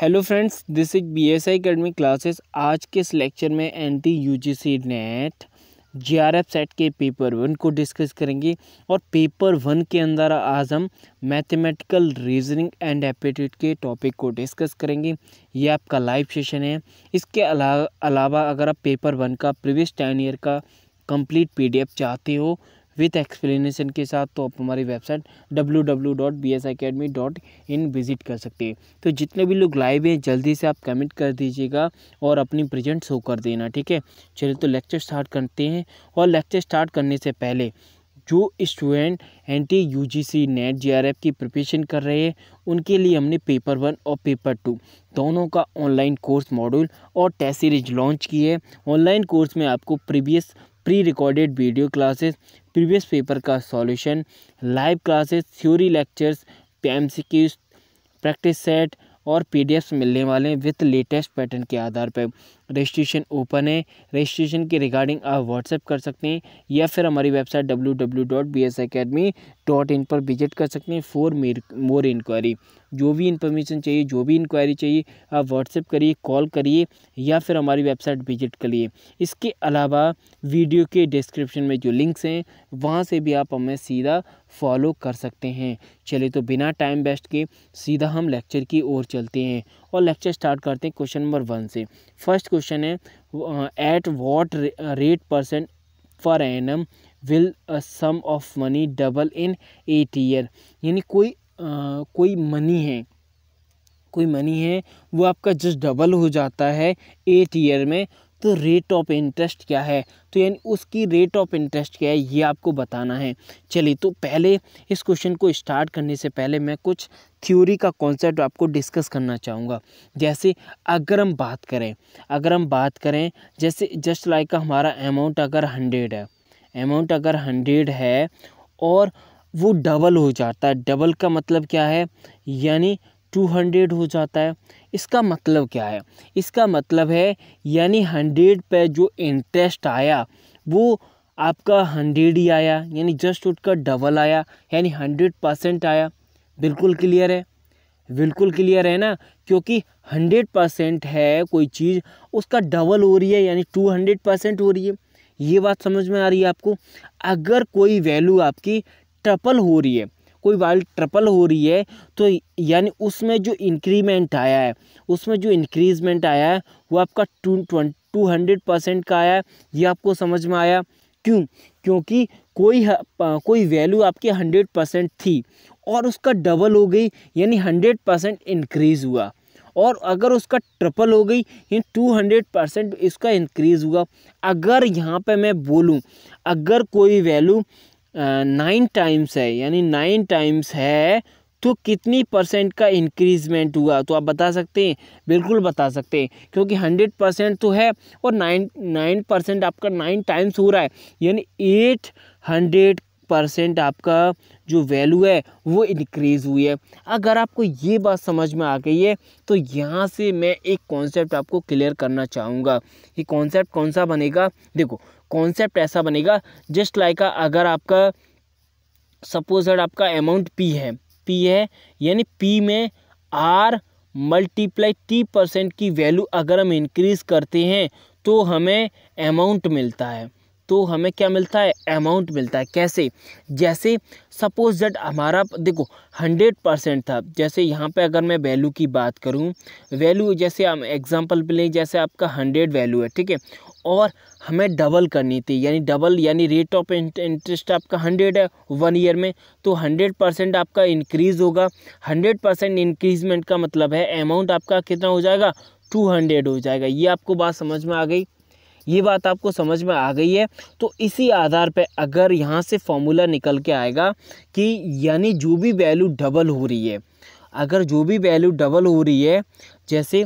hello friends this is B S I academy classes आज के इस लेक्चर में N T U G C NET J R F SET के paper one को discuss करेंगे और पेपर वन के अंदर आज हम मैथमेटिकल रीजनिंग एंड एप्टीट्यूड के टॉपिक को डिस्कस करेंगे ये आपका लाइव सेशन है इसके अलावा अगर आप पेपर वन का प्रीवियस टेन ईयर का कंप्लीट पीडीएफ चाहते हो विथ एक्सप्लेनेशन के साथ तो आप हमारी website W W dot B S academy dot in visit कर सकते हैं तो जितने भी लोग लाइव हैं जल्दी से आप कमेंट कर दीजिएगा और अपनी प्रेजेंट शो कर देना ठीक है चलिए तो लेक्चर स्टार्ट करते हैं और लेक्चर स्टार्ट करने से पहले जो student N T U G C NET J R F की प्रिपरेशन कर रहे हैं उनके लिए हमने पेपर वन और पेपर टू दोनों का ऑनलाइन कोर्स मॉड्यूल और टेस्ट सीरीज लॉन्च की है ऑनलाइन कोर्स में आपको previous pre recorded video classes previous paper का solution live classes theory lectures P practice set और पीडीएफ्स मिलने वाले हैं विथ लेटेस्ट पैटर्न के आधार पर रजिस्ट्रेशन ओपन है रजिस्ट्रेशन के रिगार्डिंग आप व्हाट्सएप कर सकते हैं या फिर हमारी website W W dot B S academy dot in पर विजिट कर सकते हैं फॉर मोर इंक्वायरी जो भी इंफॉर्मेशन चाहिए जो भी इंक्वायरी चाहिए आप व्हाट्सएप करिए कॉल करिए या फिर हमारी वेबसाइट विजिट करिए इसके अलावा वीडियो के डिस्क्रिप्शन में जो लिंक्स हैं वहाँ से भी आप हमें सीधा फॉलो कर सकते हैं चलिए तो बिना टाइम वेस्ट के सीधा हम लेक्चर की ओर चलते हैं और लेक्चर स्टार्ट करते हैं क्वेश्चन नंबर वन से फर्स्ट क्वेश्चन है at what rate percent per annum will sum of money double in eight year यानी कोई आ, uh, कोई मनी है कोई मनी है वो आपका जस्ट डबल हो जाता है एट ईयर में तो रेट ऑफ इंटरेस्ट क्या है तो यानी उसकी रेट ऑफ इंटरेस्ट क्या है ये आपको बताना है चलिए तो पहले इस क्वेश्चन को स्टार्ट करने से पहले मैं कुछ थ्योरी का कॉन्सेप्ट आपको डिस्कस करना चाहूँगा जैसे अगर हम बात करें अगर हम बात करें जैसे जस्ट लाइक हमारा अमाउंट अगर हंड्रेड है अमाउंट अगर हंड्रेड है और वो डबल हो जाता है डबल का मतलब क्या है यानी टू हंड्रेड हो जाता है इसका मतलब क्या है इसका मतलब है यानी हंड्रेड पे जो इंटरेस्ट आया वो आपका हंड्रेड ही आया यानी जस्ट उसका डबल आया यानी हंड्रेड परसेंट आया बिल्कुल क्लियर है बिल्कुल क्लियर है ना क्योंकि हंड्रेड परसेंट है कोई चीज़ उसका डबल हो रही है यानी टू हंड्रेड परसेंट हो रही है ये बात समझ में आ रही है आपको अगर कोई वैल्यू आपकी ट्रपल हो रही है कोई वाल ट्रपल हो रही है तो यानी उसमें जो इंक्रीमेंट आया है उसमें जो इंक्रीजमेंट आया है वो आपका टू टू हंड्रेड परसेंट का आया है ये आपको समझ में आया क्यों क्योंकि कोई कोई वैल्यू आपकी हंड्रेड परसेंट थी और उसका डबल हो गई यानी हंड्रेड परसेंट इनक्रीज़ हुआ और अगर उसका ट्रिपल हो गई यानी टू हंड्रेड परसेंट इसका इंक्रीज़ हुआ अगर यहाँ पे मैं बोलूँ अगर कोई वैल्यू नाइन टाइम्स है यानी नाइन टाइम्स है तो कितनी परसेंट का इंक्रीजमेंट हुआ तो आप बता सकते हैं बिल्कुल बता सकते हैं क्योंकि हंड्रेड परसेंट तो है और नाइन नाइन परसेंट आपका नाइन टाइम्स हो रहा है यानी एट हंड्रेड परसेंट आपका जो वैल्यू है वो इनक्रीज़ हुई है अगर आपको ये बात समझ में आ गई है तो यहाँ से मैं एक कॉन्सेप्ट आपको क्लियर करना चाहूँगा ये कॉन्सेप्ट कौन सा बनेगा देखो कॉन्सेप्ट ऐसा बनेगा जस्ट लाइक अगर आपका सपोज दैट आपका अमाउंट पी है पी है यानी पी में आर मल्टीप्लाई टी परसेंट की वैल्यू अगर हम इंक्रीज़ करते हैं तो हमें अमाउंट मिलता है तो हमें क्या मिलता है अमाउंट मिलता है कैसे जैसे सपोज दैट हमारा देखो हंड्रेड परसेंट था जैसे यहाँ पे अगर मैं वैल्यू की बात करूँ वैल्यू जैसे हम एग्जांपल पे लें जैसे आपका हंड्रेड वैल्यू है ठीक है और हमें डबल करनी थी यानी डबल यानी रेट ऑफ इंटरेस्ट आपका हंड्रेड है वन ईयर में तो हंड्रेड परसेंट आपका इंक्रीज़ होगा हंड्रेड परसेंट इंक्रीजमेंट का मतलब है अमाउंट आपका कितना हो जाएगा टू हंड्रेड हो जाएगा ये आपको बात समझ में आ गई ये बात आपको समझ में आ गई है तो इसी आधार पर अगर यहाँ से फॉर्मूला निकल के आएगा कि यानी जो भी वैल्यू डबल हो रही है अगर जो भी वैल्यू डबल हो रही है जैसे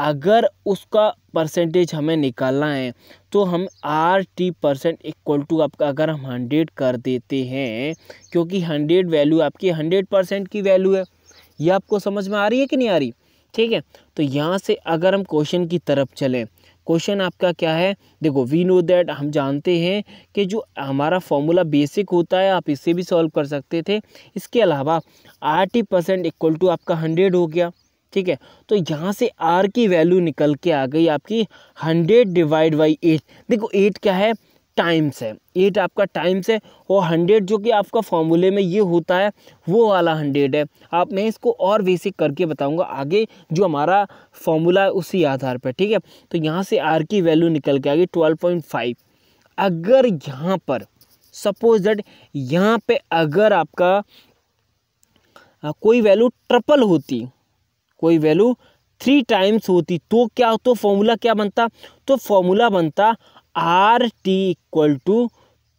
अगर उसका परसेंटेज हमें निकालना है तो हम R T percent equal to आपका अगर हम हंड्रेड कर देते हैं क्योंकि हंड्रेड वैल्यू आपकी हंड्रेड परसेंट की वैल्यू है ये आपको समझ में आ रही है कि नहीं आ रही ठीक है तो यहाँ से अगर हम क्वेश्चन की तरफ चलें क्वेश्चन आपका क्या है देखो वी नो दैट हम जानते हैं कि जो हमारा फॉर्मूला बेसिक होता है आप इसे भी सॉल्व कर सकते थे इसके अलावा R T percent equal to आपका हंड्रेड हो गया ठीक है तो यहाँ से आर की वैल्यू निकल के आ गई आपकी हंड्रेड डिवाइड बाई एट देखो एट क्या है टाइम्स है एट आपका टाइम्स है और हंड्रेड जो कि आपका फॉर्मूले में ये होता है वो वाला हंड्रेड है आप मैं इसको और बेसिक करके बताऊंगा आगे जो हमारा फॉर्मूला है उसी आधार पर ठीक है तो यहाँ से आर की वैल्यू निकल के आ गई ट्वेल्व पॉइंट फाइव अगर यहाँ पर सपोज दैट यहाँ पे अगर आपका कोई वैल्यू ट्रपल होती कोई वैल्यू थ्री टाइम्स होती तो क्या तो फॉर्मूला क्या बनता तो फॉर्मूला बनता R T equal to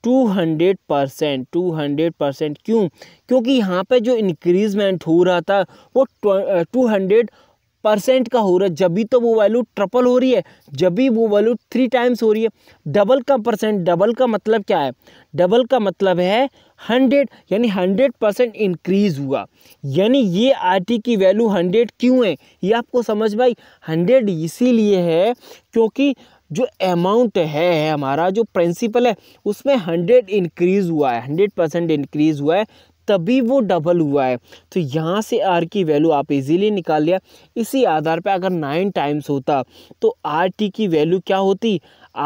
two hundred percent two hundred percent क्यों क्योंकि यहाँ पे जो इंक्रीजमेंट हो रहा था वो टू हंड्रेड परसेंट का हो रहा है जब भी तो वो वैल्यू ट्रपल हो रही है जब भी वो वैल्यू थ्री टाइम्स हो रही है डबल का परसेंट डबल का मतलब क्या है डबल का मतलब है हंड्रेड यानी हंड्रेड परसेंट इंक्रीज़ हुआ यानी ये आर टी की वैल्यू हंड्रेड क्यों है ये आपको समझ में आई हंड्रेड इसीलिए है क्योंकि जो अमाउंट है, है हमारा जो प्रिंसिपल है उसमें हंड्रेड इंक्रीज़ हुआ है हंड्रेड परसेंट इंक्रीज़ हुआ है तभी वो डबल हुआ है तो यहाँ से आर की वैल्यू आप इजीली निकाल लिया इसी आधार पे अगर नाइन टाइम्स होता तो आर टी की वैल्यू क्या होती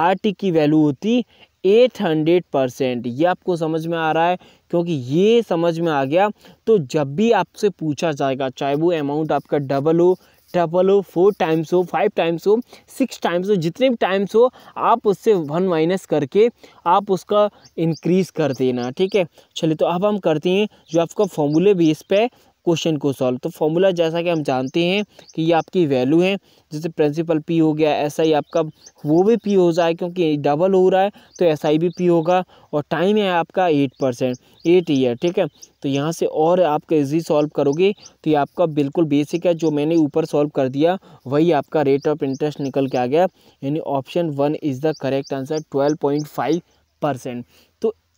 आर टी की वैल्यू होती एट हंड्रेड परसेंट ये आपको समझ में आ रहा है क्योंकि ये समझ में आ गया तो जब भी आपसे पूछा जाएगा चाहे वो अमाउंट आपका डबल हो ट्रिपल हो फोर टाइम्स हो फाइव टाइम्स हो सिक्स टाइम्स हो जितने भी टाइम्स हो आप उससे वन माइनस करके आप उसका इंक्रीज़ कर देना ठीक है चलिए तो अब हम करते हैं जो आपका फॉर्मूले बेस पे क्वेश्चन को सॉल्व तो फॉर्मूला जैसा कि हम जानते हैं कि ये आपकी वैल्यू है जैसे प्रिंसिपल पी हो गया ऐसा ही आपका वो भी पी हो जाए क्योंकि डबल हो रहा है तो एस आई भी पी होगा और टाइम है आपका एट परसेंट एट ईयर ठीक है तो यहाँ से और आप इजी सॉल्व करोगे तो ये आपका बिल्कुल बेसिक है जो मैंने ऊपर सॉल्व कर दिया वही आपका रेट ऑफ इंटरेस्ट निकल के आ गया यानी option one is the correct answer twelve point five percent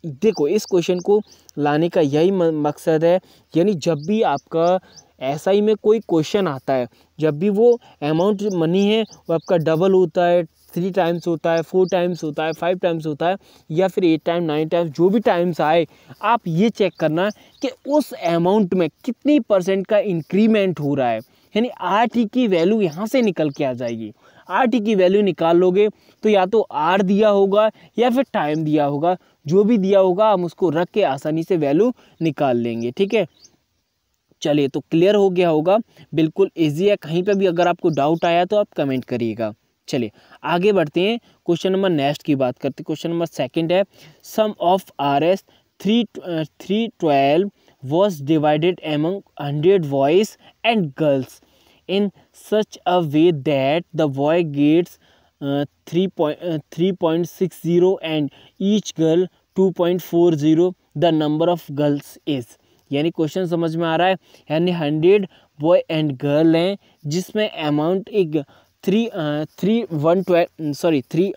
देखो इस क्वेश्चन को लाने का यही मकसद है यानी जब भी आपका ऐसा ही में कोई क्वेश्चन आता है जब भी वो अमाउंट मनी है वो आपका डबल होता है थ्री टाइम्स होता है फोर टाइम्स होता है फाइव टाइम्स होता है या फिर एट टाइम नाइन टाइम्स जो भी टाइम्स आए आप ये चेक करना कि उस अमाउंट में कितनी परसेंट का इंक्रीमेंट हो रहा है यानी आर टी की वैल्यू यहाँ से निकल के आ जाएगी आर टी की वैल्यू निकाल लोगे तो या तो आर दिया होगा या फिर टाइम दिया होगा जो भी दिया होगा हम उसको रख के आसानी से वैल्यू निकाल लेंगे ठीक है चलिए तो क्लियर हो गया होगा बिल्कुल ईजी है कहीं पर भी अगर आपको डाउट आया तो आप कमेंट करिएगा चलिए आगे बढ़ते हैं क्वेश्चन नंबर नेक्स्ट की बात करते हैं क्वेश्चन नंबर सेकंड है sum of R S three three twelve was divided among hundred boys and girls in such a way that the boy gets three point three point six zero and each girl two point four zero the number of girls is यानी question समझ में आ रहा है यानी hundred boy and girl हैं जिसमें अमाउंट एक three three one twelve sorry three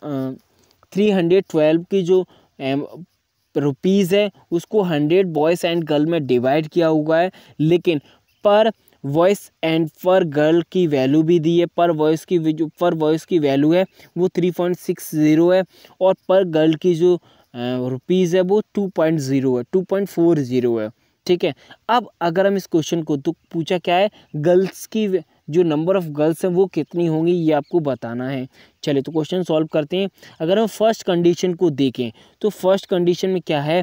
three hundred twelve की जो रुपीज़ um, है उसको हंड्रेड बॉयज़ एंड गर्ल में डिवाइड किया हुआ है लेकिन per boys and per girl की वैल्यू भी दी है पर वॉइस की जो पर वॉइस की वैल्यू है वो थ्री पॉइंट सिक्स ज़ीरो है और पर गर्ल की जो रुपीज़ है वो टू पॉइंट ज़ीरो है टू पॉइंट फोर ज़ीरो है ठीक है अब अगर हम इस क्वेश्चन को तो पूछा क्या है गर्ल्स की जो नंबर ऑफ़ गर्ल्स हैं वो कितनी होंगी ये आपको बताना है चले तो क्वेश्चन सॉल्व करते हैं अगर हम फर्स्ट कंडीशन को देखें तो फर्स्ट कंडीशन में क्या है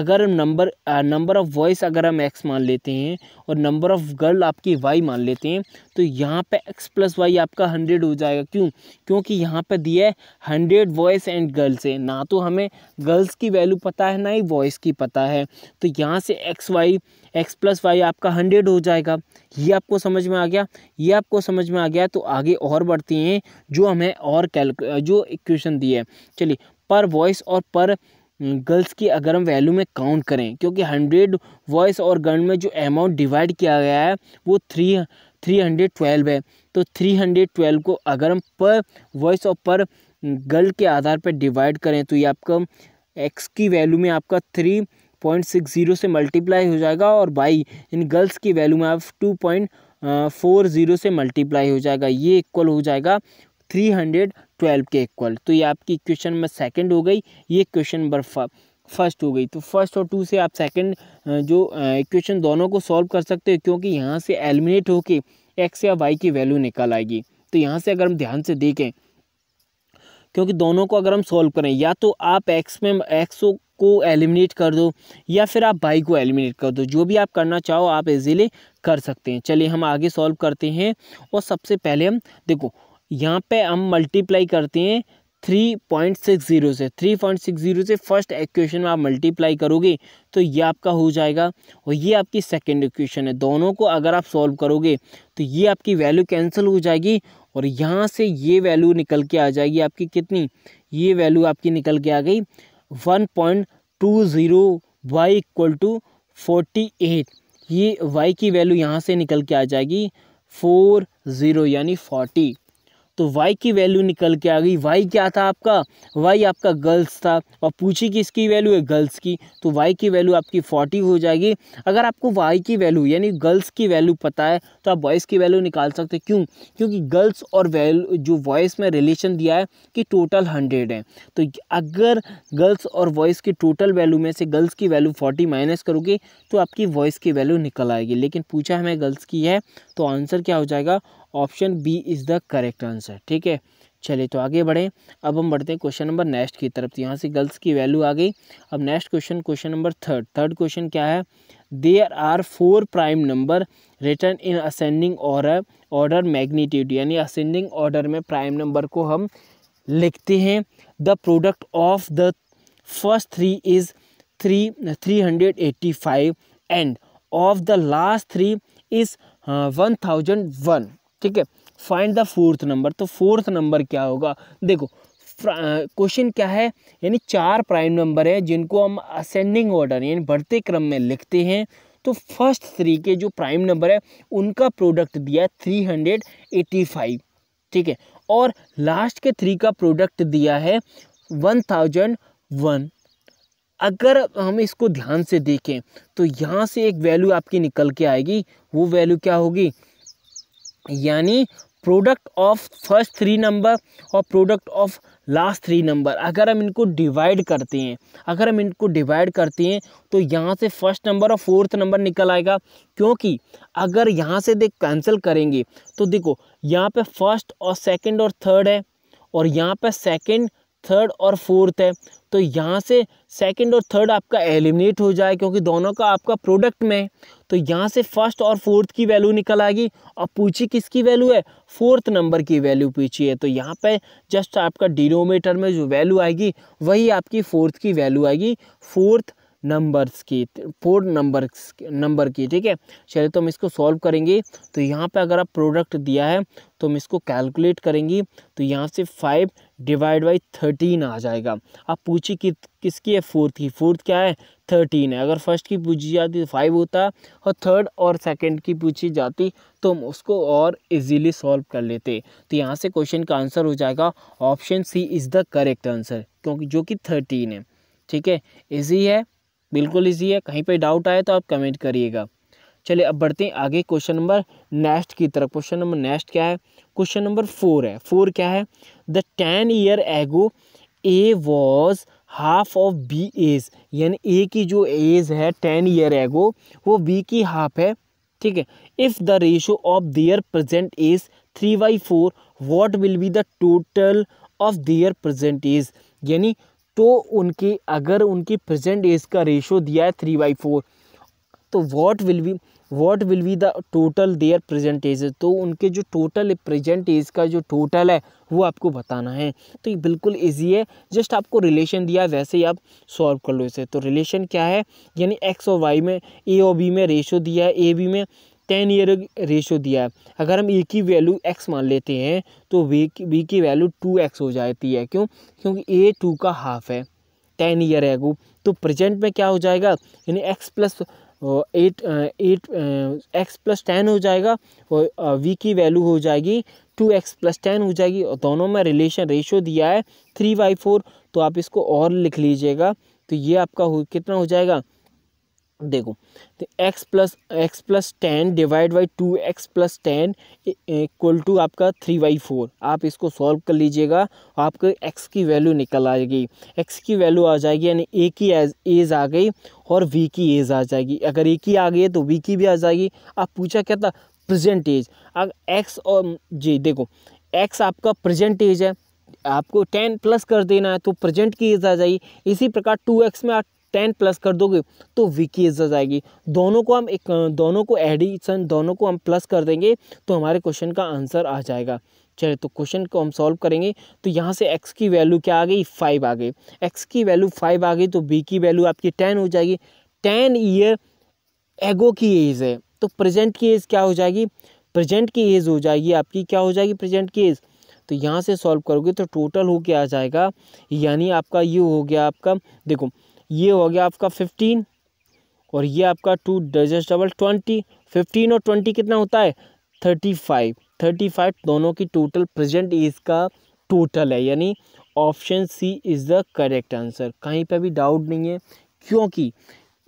अगर नंबर नंबर ऑफ़ वॉइस अगर हम एक्स मान लेते हैं और नंबर ऑफ़ गर्ल आपकी वाई मान लेते हैं तो यहाँ पे एक्स प्लस वाई आपका हंड्रेड हो जाएगा क्यों क्योंकि यहाँ पर दिया है हंड्रेड वॉइस एंड गर्ल्स है ना तो हमें गर्ल्स की वैल्यू पता है ना ही वॉइस की पता है तो यहाँ से X Y X plus Y आपका हंड्रेड हो जाएगा ये आपको समझ में आ गया ये आपको समझ में आ गया तो आगे और बढ़ते हैं जो हमें और और कैलक जो इक्वेशन दी है चलिए पर वॉइस और पर गर्ल्स की अगर हम वैल्यू में काउंट करें क्योंकि हंड्रेड वॉइस और गर्ल में जो अमाउंट डिवाइड किया गया है वो थ्री थ्री हंड्रेड ट्वेल्व है तो थ्री हंड्रेड ट्वेल्व को अगर हम पर वॉइस और पर गर्ल के आधार पर डिवाइड करें तो ये आपका एक्स की वैल्यू में आपका थ्री पॉइंट सिक्स ज़ीरो से मल्टीप्लाई हो जाएगा और बाई इन गर्ल्स की वैल्यू में आप टू पॉइंट फोर ज़ीरो से मल्टीप्लाई हो जाएगा ये इक्वल हो जाएगा थ्री हंड्रेड ट्वेल्व के इक्वल तो ये आपकी क्वेश्चन नंबर सेकंड हो गई ये क्वेश्चन नंबर फर्स्ट हो गई तो फर्स्ट और टू से आप सेकंड जो इक्वेशन दोनों को सॉल्व कर सकते हो क्योंकि यहाँ से एलिमिनेट होके एक्स या वाई की वैल्यू निकल आएगी तो यहाँ से अगर हम ध्यान से देखें क्योंकि दोनों को अगर हम सॉल्व करें या तो आप एक्स में एक्स को एलिमिनेट कर दो या फिर आप वाई को एलिमिनेट कर दो जो भी आप करना चाहो आप इजीली कर सकते हैं चलिए हम आगे सॉल्व करते हैं और सबसे पहले हम देखो यहाँ पे हम मल्टीप्लाई करते हैं थ्री पॉइंट सिक्स ज़ीरो से थ्री पॉइंट सिक्स ज़ीरो से फर्स्ट इक्वेशन में आप मल्टीप्लाई करोगे तो ये आपका हो जाएगा और ये आपकी सेकंड इक्वेशन है दोनों को अगर आप सॉल्व करोगे तो ये आपकी वैल्यू कैंसिल हो जाएगी और यहाँ से ये वैल्यू निकल के आ जाएगी आपकी कितनी ये वैल्यू आपकी निकल के आ गई one point two zero Y equal to forty eight ये वाई की वैल्यू यहाँ से निकल के आ जाएगी फोर ज़ीरो यानी फोर्टी तो वाई की वैल्यू निकल के आ गई वाई क्या था आपका वाई आपका गर्ल्स था और पूछी किसकी वैल्यू है गर्ल्स की तो वाई की वैल्यू आपकी फोर्टी हो जाएगी अगर आपको वाई की वैल्यू यानी गर्ल्स की वैल्यू पता है तो आप बॉयज़ की वैल्यू निकाल सकते क्यों क्योंकि गर्ल्स और वैल्यू जो वॉइस में रिलेशन दिया है कि टोटल हंड्रेड है तो अगर गर्ल्स और वॉइस की टोटल वैल्यू में से गर्ल्स की वैल्यू फोर्टी माइनस करोगे तो आपकी वॉइस की वैल्यू निकल आएगी लेकिन पूछा हमें गर्ल्स की है तो आंसर क्या हो जाएगा option B is the correct answer ठीक है चलिए तो आगे बढ़ें अब हम बढ़ते हैं क्वेश्चन नंबर नेक्स्ट की तरफ तो यहाँ से गर्ल्स की वैल्यू आ गई अब next question question number third third question क्या है there are four prime number written in ascending order order magnitude यानी असेंडिंग ऑर्डर में प्राइम नंबर को हम लिखते हैं the product of the first three is three three hundred eighty five and of the last three is हाँ, one thousand one ठीक है find the fourth number तो फोर्थ नंबर क्या होगा देखो क्वेश्चन क्या है यानी चार प्राइम नंबर है जिनको हम असेंडिंग ऑर्डर यानी बढ़ते क्रम में लिखते हैं तो फर्स्ट थ्री के जो प्राइम नंबर है उनका प्रोडक्ट दिया है थ्री हंड्रेड एटी फाइव ठीक है और लास्ट के थ्री का प्रोडक्ट दिया है वन थाउजेंड वन अगर हम इसको ध्यान से देखें तो यहाँ से एक वैल्यू आपकी निकल के आएगी वो वैल्यू क्या होगी यानी product of first three number और product of last three number अगर हम इनको डिवाइड करते हैं अगर हम इनको डिवाइड करते हैं तो यहाँ से फर्स्ट नंबर और फोर्थ नंबर निकल आएगा क्योंकि अगर यहाँ से देख कैंसिल करेंगे तो देखो यहाँ पे फर्स्ट और सेकंड और थर्ड है और यहाँ पे सेकंड थर्ड और फोर्थ है तो यहाँ से सेकंड और थर्ड आपका एलिमिनेट हो जाए क्योंकि दोनों का आपका प्रोडक्ट में है तो यहाँ से फर्स्ट और फोर्थ की वैल्यू निकल आएगी और पूछी किसकी वैल्यू है फोर्थ नंबर की वैल्यू पूछी है तो यहाँ पे जस्ट आपका डिनोमीटर में जो वैल्यू आएगी वही आपकी फोर्थ की वैल्यू आएगी फोर्थ नंबर्स की फोर नंबर नंबर की ठीक है चलिए तो हम इसको सॉल्व करेंगे तो यहाँ पे अगर आप प्रोडक्ट दिया है तो हम इसको कैलकुलेट करेंगे तो यहाँ से फाइव डिवाइड बाई थर्टीन आ जाएगा आप पूछिए कि किसकी है फोर्थ की फोर्थ क्या है थर्टीन है अगर फर्स्ट की पूछी जाती तो फाइव होता और थर्ड और सेकेंड की पूछी जाती तो हम उसको और इजीली सॉल्व कर लेते तो यहाँ से क्वेश्चन का आंसर हो जाएगा option C is the correct answer क्योंकि जो कि थर्टीन है ठीक है इजी है बिल्कुल ईजी है कहीं पर डाउट आए तो आप कमेंट करिएगा चलिए अब बढ़ते हैं आगे क्वेश्चन नंबर नेक्स्ट की तरफ क्वेश्चन नंबर नेक्स्ट क्या है क्वेश्चन नंबर फोर है फोर क्या है the ten year ago A was half of B age यानी ए की जो एज है टेन ईयर एगो वो बी की हाफ है ठीक है if the ratio of their present age three by four what will be the total of their present age यानी तो उनकी अगर उनकी प्रेजेंट एज का रेशो दिया है थ्री बाई फोर तो what will be what will be the total their present age तो उनके जो टोटल प्रेजेंट एज का जो टोटल है वो आपको बताना है तो ये बिल्कुल इजी है जस्ट आपको रिलेशन दिया वैसे ही आप सॉल्व कर लो इसे तो रिलेशन क्या है यानी एक्स और वाई में ए और बी में रेशो दिया है ए बी में टेन ईयर रेशो दिया है अगर हम ए e की वैल्यू एक्स मान लेते हैं तो वे की वी की वैल्यू टू एक्स हो जाती है क्यों क्योंकि ए टू का हाफ है टेन ईयर है वो तो प्रेजेंट में क्या हो जाएगा यानी x plus eight eight x plus ten हो जाएगा और वी की वैल्यू हो जाएगी टू एक्स प्लस टेन हो जाएगी और दोनों में रिलेशन रेशो दिया है थ्री बाई फोर तो आप इसको और लिख लीजिएगा तो ये आपका हो कितना हो जाएगा देखो तो x plus x plus ten divide by two x plus ten equal to आपका थ्री बाई फोर आप इसको सॉल्व कर लीजिएगा आपके x की वैल्यू निकल आएगी x की वैल्यू आ जाएगी यानी a की एज एज आ गई और v की एज आ जाएगी अगर a की आ गई है तो v की भी आ जाएगी आप पूछा क्या था प्रजेंट एज अगर एक्स और जी देखो एक्स आपका प्रजेंट एज है आपको टेन प्लस कर देना है तो प्रेजेंट की एज आ जाएगी इसी प्रकार टू एक्स में टेन प्लस कर दोगे तो विकी इज्जत आएगी दोनों को हम एक दोनों को एडिशन दोनों को हम प्लस कर देंगे तो हमारे क्वेश्चन का आंसर आ जाएगा चलिए तो क्वेश्चन को हम सॉल्व करेंगे तो यहाँ से एक्स की वैल्यू क्या आ गई फाइव आ गई एक्स की वैल्यू फाइव आ गई तो बी की वैल्यू आपकी टेन हो जाएगी टेन ईयर एगो की एज है तो प्रेजेंट की एज क्या हो जाएगी प्रेजेंट की एज हो जाएगी आपकी क्या हो जाएगी प्रेजेंट की एज तो यहाँ से सॉल्व करोगे तो टोटल हो के आ जाएगा यानी आपका ये हो गया आपका देखो ये हो गया आपका फिफ्टीन और ये आपका two just double twenty fifteen और ट्वेंटी कितना होता है थर्टी फाइव थर्टी फाइव दोनों की टोटल प्रेजेंट इसका टोटल है यानी option C is the correct answer कहीं पे भी डाउट नहीं है क्योंकि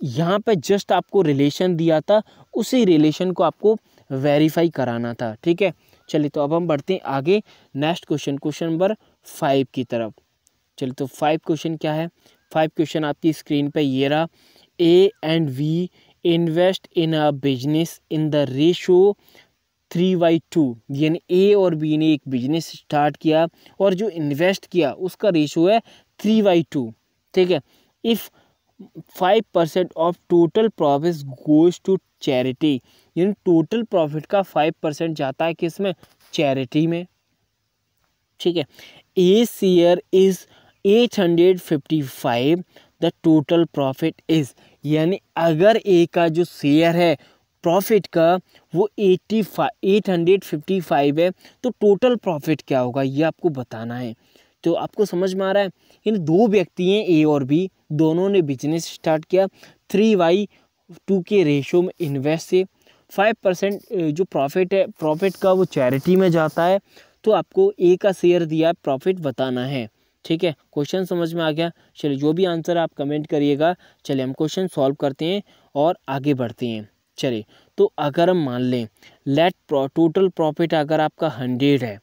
यहाँ पे जस्ट आपको रिलेशन दिया था उसी रिलेशन को आपको वेरीफाई कराना था ठीक है चलिए तो अब हम बढ़ते हैं आगे next question question number five की तरफ चलिए तो फाइव क्वेश्चन क्या है फाइव क्वेश्चन आपकी स्क्रीन पे ये रहा A and we invest in a business in the ratio three by two यानी ए और बी ने एक बिजनेस स्टार्ट किया और जो इन्वेस्ट किया उसका रेशो है थ्री बाई टू ठीक है if five percent of total profit goes to charity यानी टोटल प्रॉफिट का फाइव परसेंट जाता है किस में चैरिटी में ठीक है A share is 855 the total profit is यानी अगर ए का जो शेयर है प्रॉफिट का वो eighty five eight hundred fifty five है तो टोटल प्रॉफिट क्या होगा ये आपको बताना है तो आपको समझ में आ रहा है इन दो व्यक्ति हैं ए और बी दोनों ने बिजनेस स्टार्ट किया थ्री वाई टू के रेशो में इन्वेस्ट से फाइव परसेंट जो प्रॉफिट है प्रॉफिट का वो चैरिटी में जाता है तो आपको ए का शेयर दिया प्रॉफिट बताना है ठीक है क्वेश्चन समझ में आ गया चलिए जो भी आंसर आप कमेंट करिएगा चलिए हम क्वेश्चन सॉल्व करते हैं और आगे बढ़ते हैं चलिए तो अगर हम मान लें लेट टोटल प्रॉफिट अगर आपका हंड्रेड है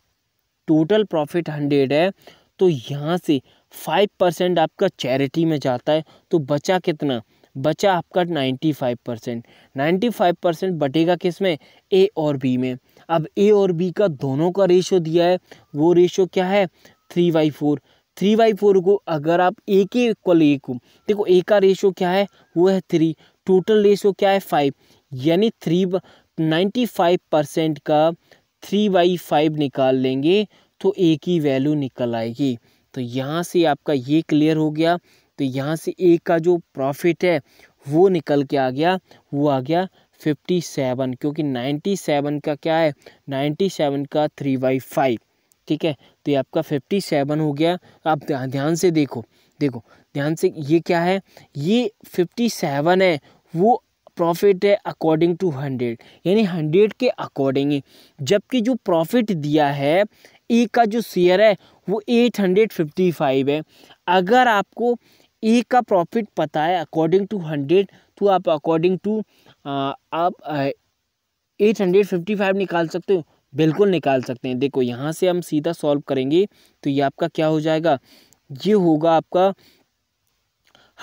टोटल प्रॉफिट हंड्रेड है तो यहाँ से फाइव परसेंट आपका चैरिटी में जाता है तो बचा कितना बचा आपका ninety five percent ninety five percent बटेगा किस में ए और बी में अब ए और बी का दोनों का रेशो दिया है वो रेशो क्या है three by four three by four को अगर आप ए के इक्वल ए को देखो ए का रेशो क्या है वो है थ्री टोटल रेशो क्या है फाइव यानी थ्री नाइन्टी फाइव परसेंट का थ्री बाई फाइव निकाल लेंगे तो ए की वैल्यू निकल आएगी तो यहाँ से आपका ये क्लियर हो गया तो यहाँ से ए का जो प्रॉफिट है वो निकल के आ गया वो आ गया फिफ्टी सेवन क्योंकि नाइन्टी सेवन का क्या है नाइन्टी सेवन का थ्री बाई फाइव ठीक है तो ये आपका फिफ्टी सेवन हो गया आप ध्यान से देखो देखो ध्यान से ये क्या है ये फिफ्टी सेवन है वो प्रॉफिट है अकॉर्डिंग टू हंड्रेड यानी हंड्रेड के अकॉर्डिंग ही जबकि जो प्रॉफिट दिया है ए का जो शेयर है वो एट हंड्रेड फिफ्टी फाइव है अगर आपको ए का प्रॉफिट पता है अकॉर्डिंग टू हंड्रेड तो आप अकॉर्डिंग टू आप एट हंड्रेड फिफ्टी फाइव निकाल सकते हो बिल्कुल निकाल सकते हैं देखो यहाँ से हम सीधा सॉल्व करेंगे तो ये आपका क्या हो जाएगा ये होगा आपका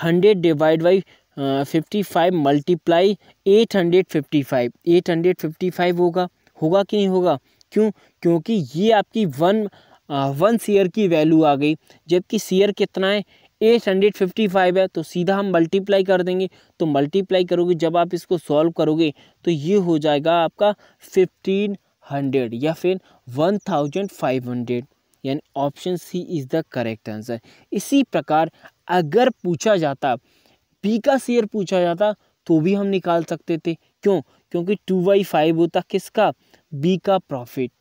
hundred divide by fifty five multiply eight hundred fifty five eight hundred fifty five होगा होगा कि नहीं होगा क्यों क्योंकि ये आपकी वन वन सीयर की वैल्यू आ गई जबकि सीयर कितना है एट हंड्रेड फिफ्टी फाइव है तो सीधा हम मल्टीप्लाई कर देंगे तो मल्टीप्लाई करोगे जब आप इसको सॉल्व करोगे तो ये हो जाएगा आपका फिफ्टीन हंड्रेड या फिर वन थाउजेंड फाइव हंड्रेड यानी option C is the correct answer इसी प्रकार अगर पूछा जाता पी का शेयर पूछा जाता तो भी हम निकाल सकते थे क्यों क्योंकि टू बाई फाइव होता किसका बी का प्रॉफिट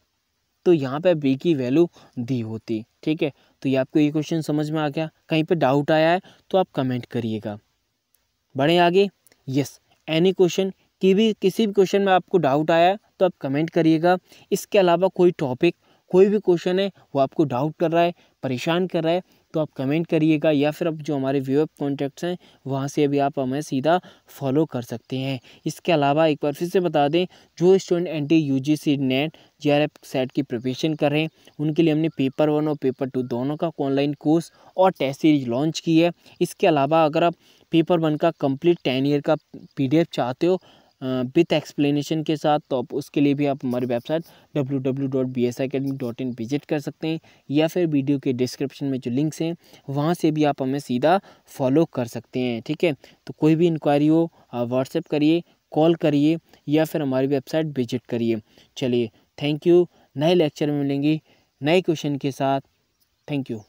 तो यहाँ पे बी की वैल्यू दी होती ठीक है तो ये आपको ये क्वेश्चन समझ में आ गया कहीं पे डाउट आया है तो आप कमेंट करिएगा बढ़े आगे यस एनी क्वेश्चन की भी किसी भी क्वेश्चन में आपको डाउट आया है तो आप कमेंट करिएगा इसके अलावा कोई टॉपिक कोई भी क्वेश्चन है वो आपको डाउट कर रहा है परेशान कर रहा है तो आप कमेंट करिएगा या फिर अब जो हमारे व्यूअप कॉन्टैक्ट्स हैं वहाँ से भी आप हमें सीधा फॉलो कर सकते हैं इसके अलावा एक बार फिर से बता दें जो student N T U G C NET J R F SET की प्रिपरेशन कर रहे हैं उनके लिए हमने पेपर वन और पेपर टू दोनों का ऑनलाइन कोर्स और टेस्ट सीरीज लॉन्च की है इसके अलावा अगर आप पेपर वन का कम्प्लीट टेन ईयर का एफ चाहते हो विथ एक्सप्लेनेशन के साथ तो आप उसके लिए भी आप हमारी website W W dot B S academy dot in visit कर सकते हैं या फिर वीडियो के डिस्क्रिप्शन में जो लिंक्स हैं वहाँ से भी आप हमें सीधा फॉलो कर सकते हैं ठीक है तो कोई भी इंक्वायरी हो आप व्हाट्सएप करिए कॉल करिए या फिर हमारी वेबसाइट विजिट करिए चलिए थैंक यू नए लेक्चर में मिलेंगी नए क्वेश्चन के साथ थैंक यू